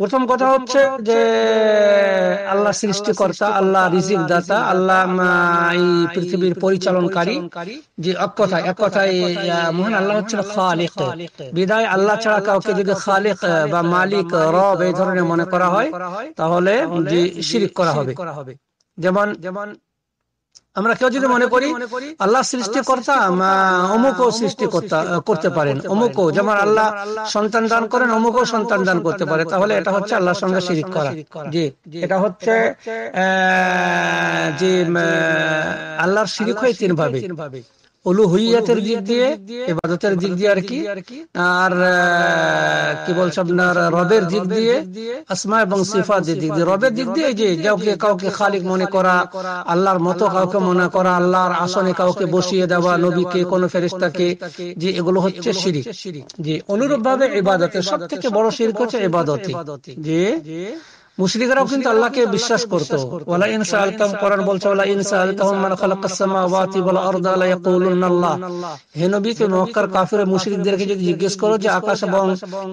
প্রথম কথা হচ্ছে যে আল্লাহ সৃষ্টিকর্তা আল্লাহ রিজিক দাতা আল্লাহ এই পৃথিবীর পরিচালনকারী যে এক কথা এক কথায় মহান আল্লাহ হচ্ছেন খালিক বিদায় আল্লাহ ছাড়া কাউকে যদি খালিক বা মালিক রব এই ধরনের মনে করা হয় তাহলে যে শিরিক করা হবে যেমন যেমন আমরা কেউ যদি মনে করি আল্লাহ সৃষ্টিকর্তা অমুক সৃষ্টি করতে পারেন অমুকও যেমন আল্লাহ সন্তান দান করেন অমুকও সন্তান দান করতে পারে তাহলে এটা হচ্ছে আল্লাহর সঙ্গে শিরিক করা জি এটা হচ্ছে যে আল্লাহর শিরিক হয় তিন ভাবে অলুহিয়াতের দিক দিয়ে এবাদতের দিক দিয়ে আর কি আর কি বলছো আপনার রবের দিক দিয়ে আসমা এবং সিফাতের দিক দিয়ে রবের দিক দিয়ে যে কাউকে কাউকে খালিক মনে করা আল্লাহর মতো কাউকে মনে করা আল্লাহর আসনে কাউকে বসিয়ে দেওয়া নবীকে কোন ফেরিস্তাকে যে এগুলো হচ্ছে শিরিক যে অনুরূপ ভাবে এবাদতের সব থেকে বড় শিরক হচ্ছে ইবাদতে যে মুশরিকরাও কিন্তু আল্লাহকে বিশ্বাস করত ওয়ালা কোরআন বলছে ওয়ালা মান খালাকাস সামাওয়াতি ওয়াল আরদা লা ইয়াকুলুন আল্লাহ হে নবী মক্কার মুশরিকদেরকে যদি জিজ্ঞেস করো যে আকাশ এবং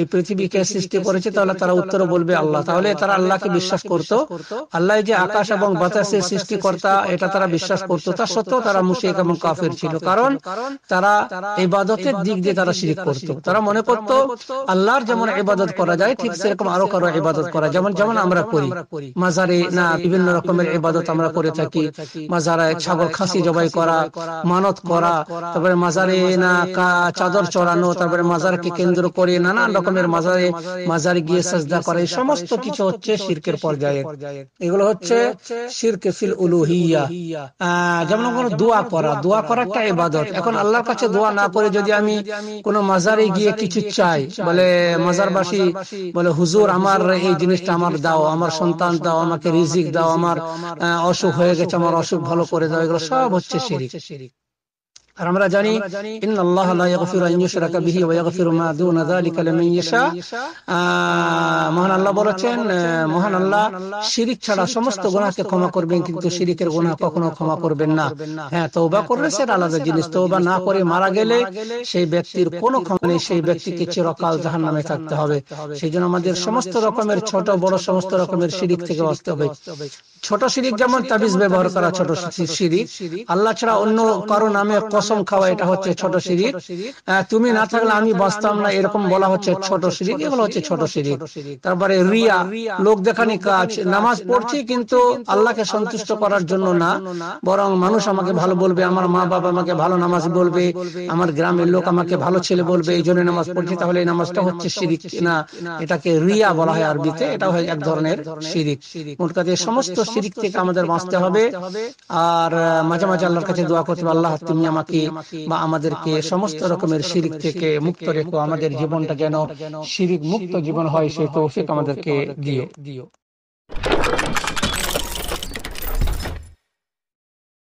এই পৃথিবী কে সৃষ্টি করেছে তাহলে তারা উত্তর বলবে আল্লাহ তাহলে তারা আল্লাহকে বিশ্বাস করত আল্লাহ যে আকাশ এবং বাতাসের সৃষ্টিকর্তা এটা তারা বিশ্বাস করত তা সত্ত্বেও তারা মুশরিক এবং কাফের ছিল কারণ তারা ইবাদতের দিক দিয়ে তারা শিরিক করত তারা মনে করত আল্লাহর যেমন ইবাদত করা যায় ঠিক সেরকম আরো কারো ইবাদত করা যেমন যেমন আমরা করি মাজারে না বিভিন্ন রকমের ইবাদত আমরা করে থাকি মাজারে ছাগল খাসি জবাই করা মানত করা তারপরে মাজারে না চাদর চড়ানো তারপরে মাজারকে কেন্দ্র করে নানান রকমের মাজারে মাজারে গিয়ে সাজদা করা এই সমস্ত কিছু হচ্ছে শিরকের পর্যায়ে এগুলো হচ্ছে শিরকে ফিল উলুহিয়া যেমন কোন দোয়া করা দোয়া করা একটা ইবাদত এখন আল্লাহর কাছে দোয়া না করে যদি আমি কোনো মাজারে গিয়ে কিছু চাই বলে মাজারবাসী বলে হুজুর আমার এই জিনিসটা আমার দাও দাও আমার সন্তান দাও আমাকে রিজিক দাও আমার অসুখ হয়ে গেছে আমার অসুখ ভালো করে দাও এগুলো সব হচ্ছে শিরিক আর আমরা জানি লা আন ইউশরাকা বিহি ওয়া মা দুনা যালিকা লিমান মহান আল্লাহ বলেছেন মহান আল্লাহ শিরিক ছাড়া সমস্ত গুনাহকে ক্ষমা করবেন কিন্তু শিরিকের গুনাহ কখনো ক্ষমা করবেন না হ্যাঁ তওবা হ্যাঁ, করলে সেটা আলাদা জিনিস তওবা না করে মারা গেলে সেই ব্যক্তির কোনো ক্ষমা নেই সেই ব্যক্তিকে চিরকাল জাহান্নামে থাকতে হবে সেই জন্য আমাদের সমস্ত রকমের ছোট বড় সমস্ত রকমের শিরিক থেকে বাঁচতে হবে ছোট শিরিক যেমন তাবিজ ব্যবহার করা ছোট শিরিক আল্লাহ ছাড়া অন্য কারো নামে কসম খাওয়া এটা হচ্ছে ছোট শিরিক তুমি না থাকলে আমি বাঁচতাম না এরকম বলা হচ্ছে ছোট শিরিক এগুলো হচ্ছে ছোট শিরিক তারপরে রিয়া লোক দেখানি কাজ নামাজ পড়ছি কিন্তু আল্লাহকে সন্তুষ্ট করার জন্য না বরং মানুষ আমাকে ভালো বলবে আমার মা বাবা আমাকে ভালো নামাজ বলবে আমার গ্রামের লোক আমাকে ভালো ছেলে বলবে এই জন্য নামাজ পড়ছি তাহলে এই নামাজটা হচ্ছে শিরিক না এটাকে রিয়া বলা হয় আরবিতে এটা হয় এক ধরনের শিরিক মোট কাজে সমস্ত শিরিক থেকে আমাদের বাঁচতে হবে আর মাঝে মাঝে আল্লাহর কাছে দোয়া করতে আল্লাহ তুমি আমাকে আমাকে বা আমাদেরকে সমস্ত রকমের শিরিক থেকে মুক্ত রেখো আমাদের জীবনটা যেন শিরিক মুক্ত জীবন হয় সেই তৌফিক আমাদেরকে দিও